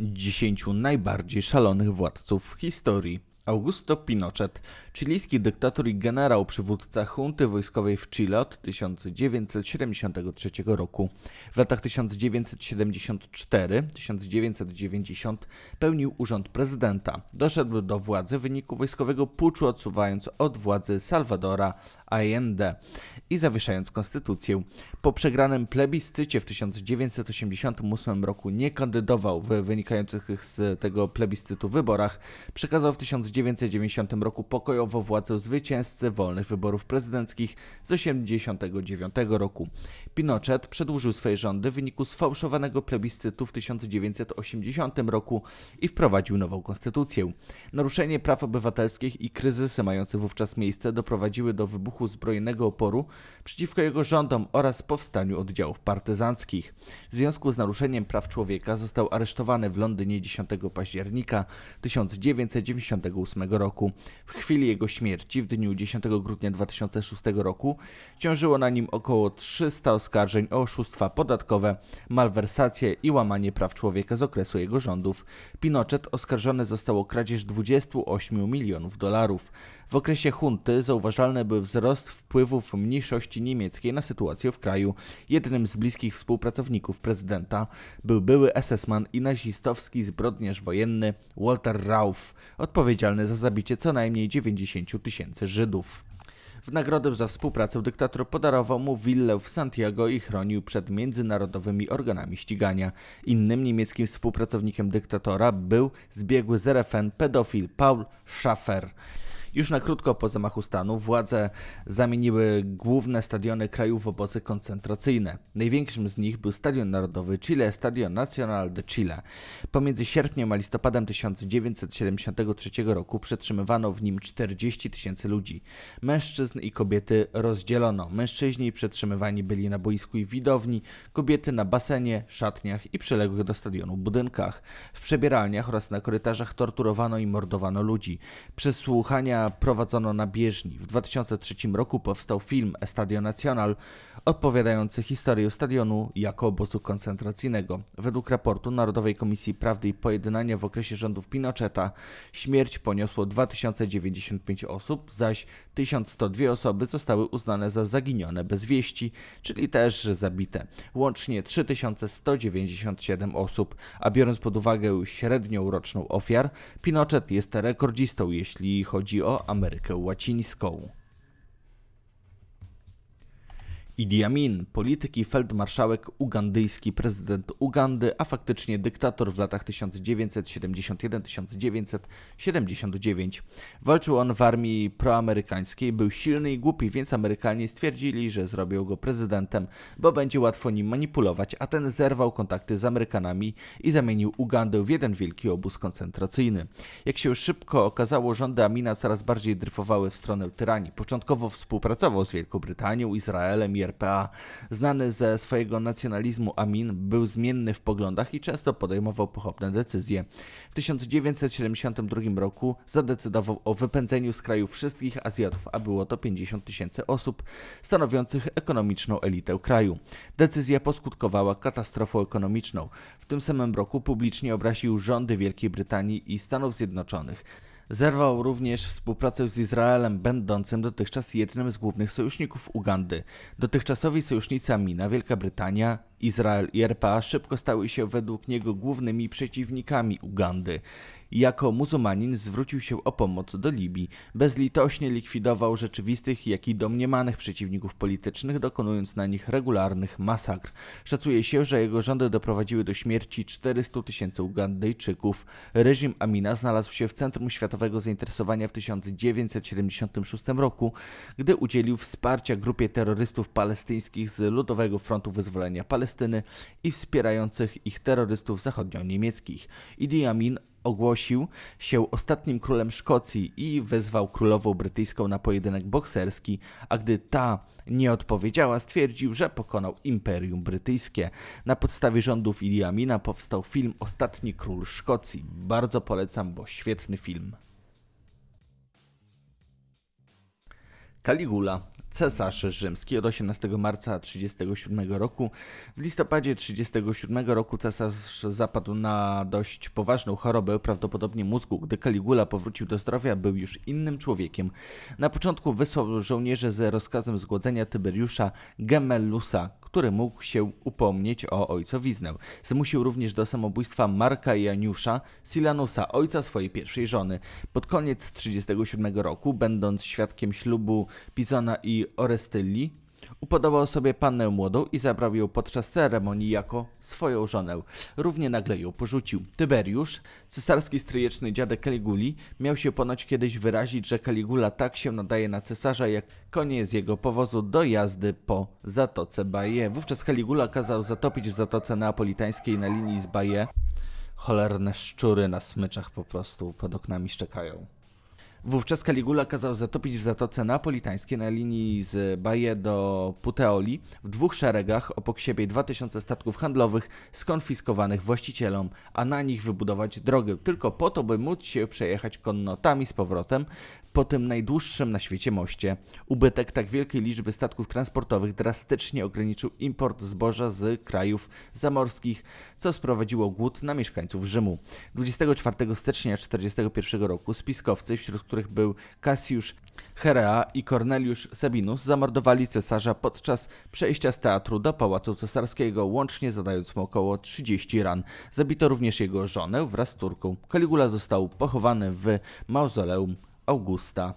10 najbardziej szalonych władców w historii. Augusto Pinochet, chilijski dyktator i generał przywódca hunty wojskowej w Chile od 1973 roku. W latach 1974-1990 pełnił urząd prezydenta. Doszedł do władzy w wyniku wojskowego puczu, odsuwając od władzy Salvadora Allende i zawieszając konstytucję. Po przegranym plebiscycie w 1988 roku nie kandydował w wynikających z tego plebiscytu wyborach. Przekazał w 19 1990 roku pokojowo władzę zwycięzcy wolnych wyborów prezydenckich z 1989 roku. Pinochet przedłużył swoje rządy w wyniku sfałszowanego plebiscytu w 1980 roku i wprowadził nową konstytucję. Naruszenie praw obywatelskich i kryzysy mające wówczas miejsce doprowadziły do wybuchu zbrojnego oporu przeciwko jego rządom oraz powstaniu oddziałów partyzanckich. W związku z naruszeniem praw człowieka został aresztowany w Londynie 10 października 1998 roku. W chwili jego śmierci, w dniu 10 grudnia 2006 roku, ciążyło na nim około 300 oskarżeń o oszustwa podatkowe, malwersacje i łamanie praw człowieka z okresu jego rządów. Pinochet oskarżony został o kradzież 28 milionów dolarów. W okresie hunty zauważalny był wzrost wpływów mniejszości niemieckiej na sytuację w kraju. Jednym z bliskich współpracowników prezydenta był były SS-man i nazistowski zbrodniarz wojenny Walter Rauf, odpowiedzialny za zabicie co najmniej 90 tysięcy Żydów. W nagrodę za współpracę dyktator podarował mu willę w Santiago i chronił przed międzynarodowymi organami ścigania. Innym niemieckim współpracownikiem dyktatora był zbiegły z RFN pedofil Paul Schaffer. Już na krótko po zamachu stanu władze zamieniły główne stadiony kraju w obozy koncentracyjne. Największym z nich był Stadion Narodowy Chile, Stadion Nacional de Chile. Pomiędzy sierpniem a listopadem 1973 roku przetrzymywano w nim 40 tysięcy ludzi. Mężczyzn i kobiety rozdzielono. Mężczyźni przetrzymywani byli na boisku i widowni, kobiety na basenie, szatniach i przyległych do stadionu budynkach. W przebieralniach oraz na korytarzach torturowano i mordowano ludzi. Przesłuchania prowadzono na bieżni. W 2003 roku powstał film Estadio Nacional odpowiadający historię stadionu jako obozu koncentracyjnego. Według raportu Narodowej Komisji Prawdy i Pojednania w okresie rządów Pinocheta śmierć poniosło 2095 osób, zaś 1102 osoby zostały uznane za zaginione bez wieści, czyli też zabite. Łącznie 3197 osób, a biorąc pod uwagę średnią roczną ofiar, Pinochet jest rekordzistą, jeśli chodzi o o Amerykę Łacińską. Idi Amin, polityki, feldmarszałek ugandyjski, prezydent Ugandy, a faktycznie dyktator w latach 1971-1979. Walczył on w armii proamerykańskiej, był silny i głupi, więc Amerykanie stwierdzili, że zrobią go prezydentem, bo będzie łatwo nim manipulować, a ten zerwał kontakty z Amerykanami i zamienił Ugandę w jeden wielki obóz koncentracyjny. Jak się szybko okazało, rządy Amina coraz bardziej dryfowały w stronę tyranii. Początkowo współpracował z Wielką Brytanią, Izraelem i RPA. Znany ze swojego nacjonalizmu Amin był zmienny w poglądach i często podejmował pochopne decyzje. W 1972 roku zadecydował o wypędzeniu z kraju wszystkich Azjatów, a było to 50 tysięcy osób stanowiących ekonomiczną elitę kraju. Decyzja poskutkowała katastrofą ekonomiczną. W tym samym roku publicznie obraził rządy Wielkiej Brytanii i Stanów Zjednoczonych. Zerwał również współpracę z Izraelem, będącym dotychczas jednym z głównych sojuszników Ugandy. Dotychczasowi sojusznicy Amina, Wielka Brytania, Izrael i RPA szybko stały się według niego głównymi przeciwnikami Ugandy jako muzułmanin zwrócił się o pomoc do Libii. Bezlitośnie likwidował rzeczywistych, jak i domniemanych przeciwników politycznych, dokonując na nich regularnych masakr. Szacuje się, że jego rządy doprowadziły do śmierci 400 tysięcy Ugandyjczyków. Reżim Amina znalazł się w centrum światowego zainteresowania w 1976 roku, gdy udzielił wsparcia grupie terrorystów palestyńskich z Ludowego Frontu Wyzwolenia Palestyny i wspierających ich terrorystów zachodnio-niemieckich. Idi Amin ogłosił się ostatnim królem Szkocji i wezwał królową brytyjską na pojedynek bokserski, a gdy ta nie odpowiedziała, stwierdził, że pokonał Imperium Brytyjskie. Na podstawie rządów Iliamina powstał film Ostatni Król Szkocji. Bardzo polecam, bo świetny film. Caligula cesarz rzymski od 18 marca 37 roku. W listopadzie 37 roku cesarz zapadł na dość poważną chorobę, prawdopodobnie mózgu. Gdy Kaligula powrócił do zdrowia, był już innym człowiekiem. Na początku wysłał żołnierzy z rozkazem zgładzenia Tyberiusza Gemellusa, który mógł się upomnieć o ojcowiznę. Zmusił również do samobójstwa Marka Janiusza Silanusa, ojca swojej pierwszej żony. Pod koniec 1937 roku, będąc świadkiem ślubu Pizona i Orestylli, Upodobał sobie pannę młodą i zabrał ją podczas ceremonii jako swoją żonę. Równie nagle ją porzucił. Tyberiusz, cesarski stryjeczny dziadek Kaliguli, miał się ponoć kiedyś wyrazić, że Kaligula tak się nadaje na cesarza, jak konie z jego powozu do jazdy po Zatoce Baje. Wówczas Kaligula kazał zatopić w Zatoce Neapolitańskiej na linii z Baje. Cholerne szczury na smyczach po prostu pod oknami szczekają. Wówczas Caligula kazał zatopić w Zatoce Napolitańskiej na linii z Baje do Puteoli w dwóch szeregach obok siebie 2000 statków handlowych skonfiskowanych właścicielom, a na nich wybudować drogę tylko po to, by móc się przejechać konnotami z powrotem po tym najdłuższym na świecie moście ubytek tak wielkiej liczby statków transportowych drastycznie ograniczył import zboża z krajów zamorskich, co sprowadziło głód na mieszkańców Rzymu. 24 stycznia 1941 roku spiskowcy, wśród których był Cassius Herea i Cornelius Sabinus, zamordowali cesarza podczas przejścia z teatru do pałacu cesarskiego, łącznie zadając mu około 30 ran. Zabito również jego żonę wraz z turką Caligula został pochowany w mauzoleum Augusta.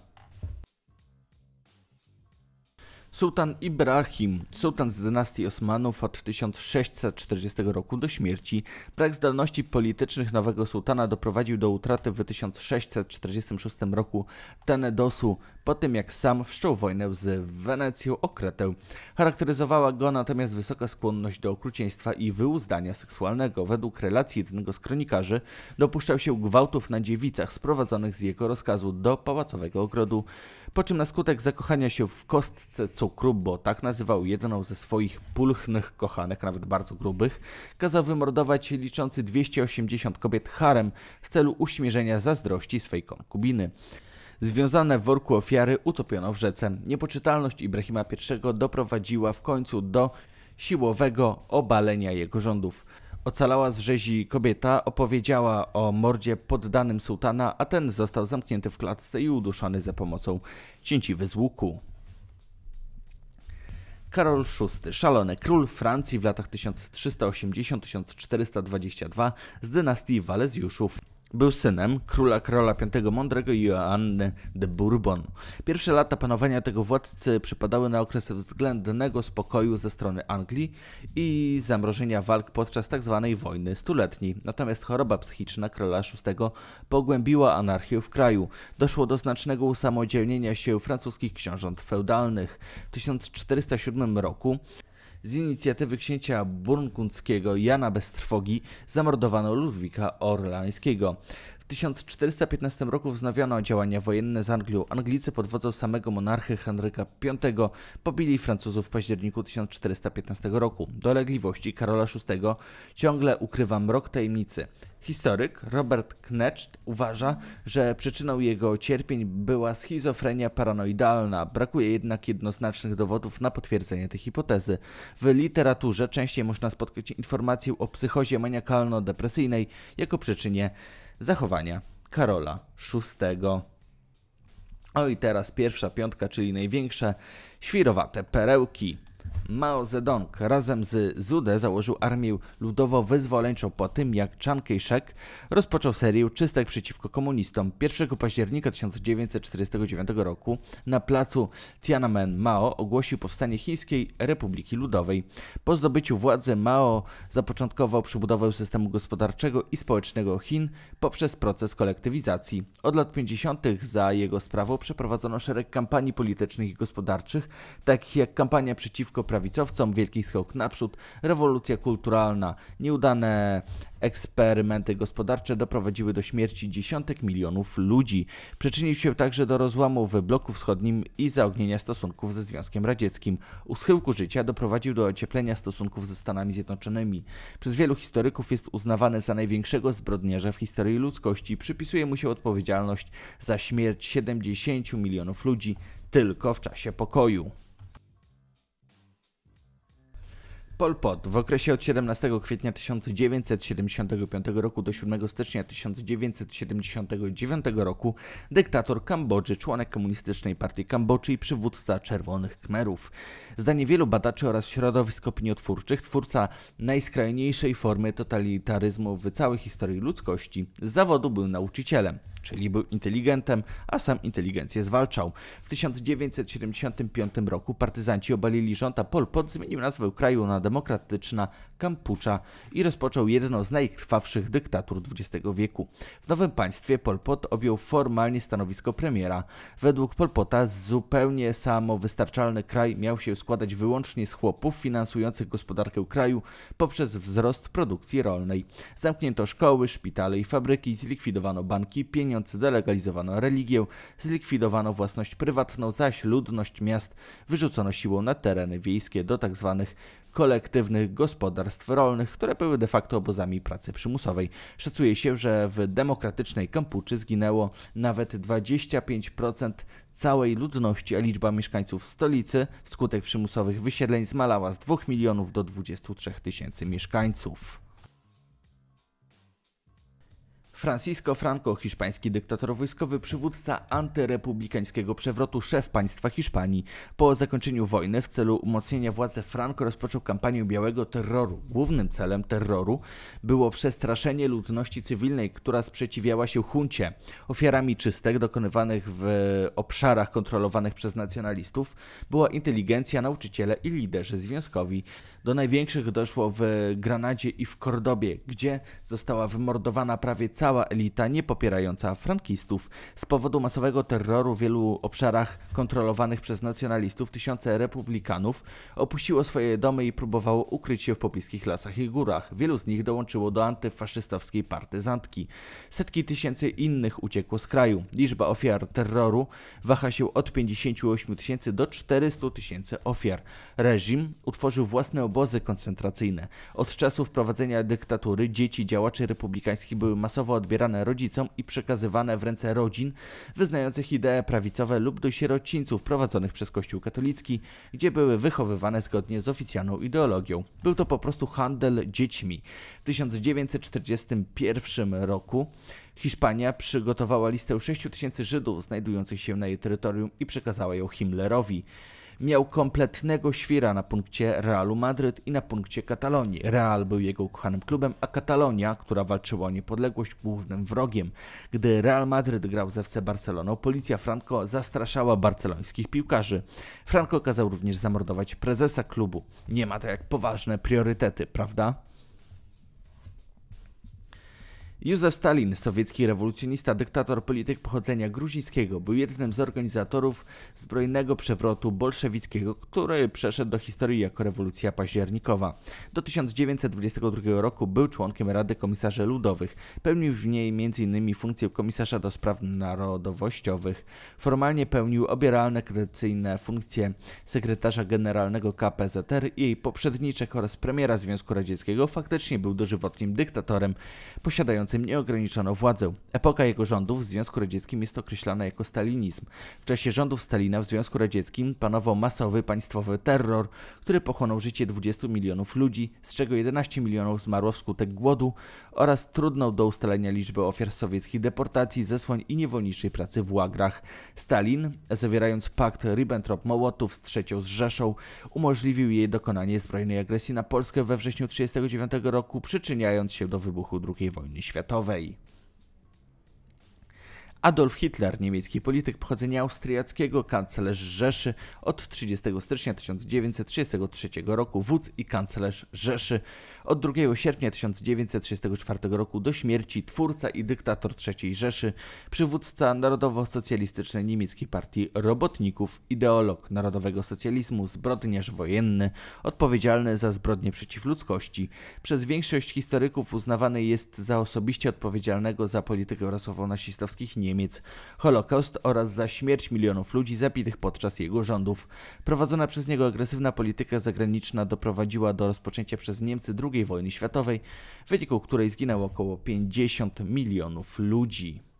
Sułtan Ibrahim, sułtan z dynastii Osmanów od 1640 roku do śmierci, brak zdolności politycznych nowego sułtana doprowadził do utraty w 1646 roku Tenedosu po tym jak sam wszczął wojnę z Wenecją o Kretę. Charakteryzowała go natomiast wysoka skłonność do okrucieństwa i wyuzdania seksualnego. Według relacji jednego z kronikarzy dopuszczał się gwałtów na dziewicach sprowadzonych z jego rozkazu do pałacowego ogrodu, po czym na skutek zakochania się w kostce cukru, bo tak nazywał jedną ze swoich pulchnych kochanek, nawet bardzo grubych, kazał wymordować liczący 280 kobiet harem w celu uśmierzenia zazdrości swej konkubiny. Związane w worku ofiary utopiono w rzece. Niepoczytalność Ibrahima I doprowadziła w końcu do siłowego obalenia jego rządów. Ocalała z rzezi kobieta opowiedziała o mordzie poddanym sułtana, a ten został zamknięty w klatce i uduszony za pomocą cięciwy z łuku. Karol VI, szalony król Francji w latach 1380-1422 z dynastii Walezjuszów. Był synem króla Karola V Mądrego i Joanny de Bourbon. Pierwsze lata panowania tego władcy przypadały na okres względnego spokoju ze strony Anglii i zamrożenia walk podczas tzw. Tak wojny stuletniej. Natomiast choroba psychiczna króla VI pogłębiła anarchię w kraju. Doszło do znacznego usamodzielnienia się francuskich książąt feudalnych. W 1407 roku z inicjatywy księcia burgundzkiego Jana bez trwogi zamordowano Ludwika Orlańskiego. W 1415 roku wznowiono działania wojenne z Anglią. Anglicy pod wodzą samego monarchy Henryka V pobili Francuzów w październiku 1415 roku. Dolegliwości Karola VI ciągle ukrywa mrok tajemnicy. Historyk Robert Knecht uważa, że przyczyną jego cierpień była schizofrenia paranoidalna. Brakuje jednak jednoznacznych dowodów na potwierdzenie tej hipotezy. W literaturze częściej można spotkać informację o psychozie maniakalno-depresyjnej jako przyczynie zachowania Karola VI. O i teraz pierwsza piątka, czyli największe świrowate perełki. Mao Zedong razem z Zude założył armię ludowo-wyzwoleńczą po tym, jak Chiang Kai-shek rozpoczął serię czystek przeciwko komunistom 1 października 1949 roku na placu Tiananmen Mao ogłosił powstanie Chińskiej Republiki Ludowej. Po zdobyciu władzy Mao zapoczątkował przybudowę systemu gospodarczego i społecznego Chin poprzez proces kolektywizacji. Od lat 50. za jego sprawą przeprowadzono szereg kampanii politycznych i gospodarczych, takich jak kampania przeciwko prawie prawicowcom, wielki skok naprzód, rewolucja kulturalna, nieudane eksperymenty gospodarcze doprowadziły do śmierci dziesiątek milionów ludzi. Przyczynił się także do rozłamu w bloku wschodnim i zaognienia stosunków ze Związkiem Radzieckim. U schyłku życia doprowadził do ocieplenia stosunków ze Stanami Zjednoczonymi. Przez wielu historyków jest uznawany za największego zbrodniarza w historii ludzkości. Przypisuje mu się odpowiedzialność za śmierć 70 milionów ludzi tylko w czasie pokoju. Pol Pot w okresie od 17 kwietnia 1975 roku do 7 stycznia 1979 roku dyktator Kambodży, członek Komunistycznej Partii Kambodży i przywódca Czerwonych Kmerów. Zdanie wielu badaczy oraz środowisk opiniotwórczych, twórca najskrajniejszej formy totalitaryzmu w całej historii ludzkości, z zawodu był nauczycielem czyli był inteligentem, a sam inteligencję zwalczał. W 1975 roku partyzanci obalili rząd, a Pol Pot zmienił nazwę kraju na demokratyczna Kampucza i rozpoczął jedną z najkrwawszych dyktatur XX wieku. W nowym państwie Pol Pot objął formalnie stanowisko premiera. Według Pol Pota zupełnie samowystarczalny kraj miał się składać wyłącznie z chłopów finansujących gospodarkę kraju poprzez wzrost produkcji rolnej. Zamknięto szkoły, szpitale i fabryki, zlikwidowano banki, pieniądze pieniądz, delegalizowano religię, zlikwidowano własność prywatną, zaś ludność miast wyrzucono siłą na tereny wiejskie do tzw. Tak kolektywnych gospodarstw rolnych, które były de facto obozami pracy przymusowej. Szacuje się, że w demokratycznej Kampuczy zginęło nawet 25% całej ludności, a liczba mieszkańców stolicy wskutek przymusowych wysiedleń zmalała z 2 milionów do 23 tysięcy mieszkańców. Francisco Franco, hiszpański dyktator wojskowy, przywódca antyrepublikańskiego przewrotu, szef państwa Hiszpanii. Po zakończeniu wojny w celu umocnienia władzy Franco rozpoczął kampanię białego terroru. Głównym celem terroru było przestraszenie ludności cywilnej, która sprzeciwiała się huncie. Ofiarami czystek dokonywanych w obszarach kontrolowanych przez nacjonalistów była inteligencja, nauczyciele i liderzy związkowi. Do największych doszło w Granadzie i w Kordobie, gdzie została wymordowana prawie cała elita niepopierająca frankistów. Z powodu masowego terroru w wielu obszarach kontrolowanych przez nacjonalistów tysiące republikanów opuściło swoje domy i próbowało ukryć się w pobliskich lasach i górach. Wielu z nich dołączyło do antyfaszystowskiej partyzantki. Setki tysięcy innych uciekło z kraju. Liczba ofiar terroru waha się od 58 tysięcy do 400 tysięcy ofiar. Reżim utworzył własne obozy koncentracyjne. Od czasu wprowadzenia dyktatury dzieci działaczy republikańskich były masowo odbierane rodzicom i przekazywane w ręce rodzin wyznających idee prawicowe lub do sierocińców prowadzonych przez Kościół katolicki, gdzie były wychowywane zgodnie z oficjalną ideologią. Był to po prostu handel dziećmi. W 1941 roku Hiszpania przygotowała listę 6000 Żydów znajdujących się na jej terytorium i przekazała ją Himmlerowi miał kompletnego świra na punkcie Realu Madryt i na punkcie Katalonii. Real był jego ukochanym klubem, a Katalonia, która walczyła o niepodległość, głównym wrogiem. Gdy Real Madryt grał ze FC Barceloną, policja Franco zastraszała barcelońskich piłkarzy. Franco kazał również zamordować prezesa klubu. Nie ma to jak poważne priorytety, prawda? Józef Stalin, sowiecki rewolucjonista, dyktator, polityk pochodzenia gruzińskiego, był jednym z organizatorów zbrojnego przewrotu bolszewickiego, który przeszedł do historii jako rewolucja październikowa. Do 1922 roku był członkiem Rady Komisarzy Ludowych. Pełnił w niej m.in. funkcję komisarza do spraw narodowościowych. Formalnie pełnił obieralne kredycyjne funkcje sekretarza generalnego KPZR i jej poprzedniczek oraz premiera Związku Radzieckiego. Faktycznie był dożywotnim dyktatorem, posiadającym dającym nieograniczoną władzę. Epoka jego rządów w Związku Radzieckim jest określana jako stalinizm. W czasie rządów Stalina w Związku Radzieckim panował masowy państwowy terror, który pochłonął życie 20 milionów ludzi, z czego 11 milionów zmarło wskutek głodu oraz trudną do ustalenia liczbę ofiar sowieckich deportacji, zesłań i niewolniczej pracy w łagrach. Stalin, zawierając pakt ribbentrop mołotów z III Rzeszą, umożliwił jej dokonanie zbrojnej agresji na Polskę we wrześniu 1939 roku, przyczyniając się do wybuchu II wojny światowej światowej. Adolf Hitler, niemiecki polityk pochodzenia austriackiego, kanclerz Rzeszy od 30 stycznia 1933 roku, wódz i kanclerz Rzeszy. Od 2 sierpnia 1934 roku do śmierci twórca i dyktator III Rzeszy, przywódca Narodowo-Socjalistycznej Niemieckiej Partii Robotników, ideolog narodowego socjalizmu, zbrodniarz wojenny, odpowiedzialny za zbrodnie przeciw ludzkości. Przez większość historyków uznawany jest za osobiście odpowiedzialnego za politykę rasowo nasistowskich Niemiec. Niemiec, Holokaust oraz za śmierć milionów ludzi zabitych podczas jego rządów. Prowadzona przez niego agresywna polityka zagraniczna doprowadziła do rozpoczęcia przez Niemcy II wojny światowej, w wyniku której zginęło około 50 milionów ludzi.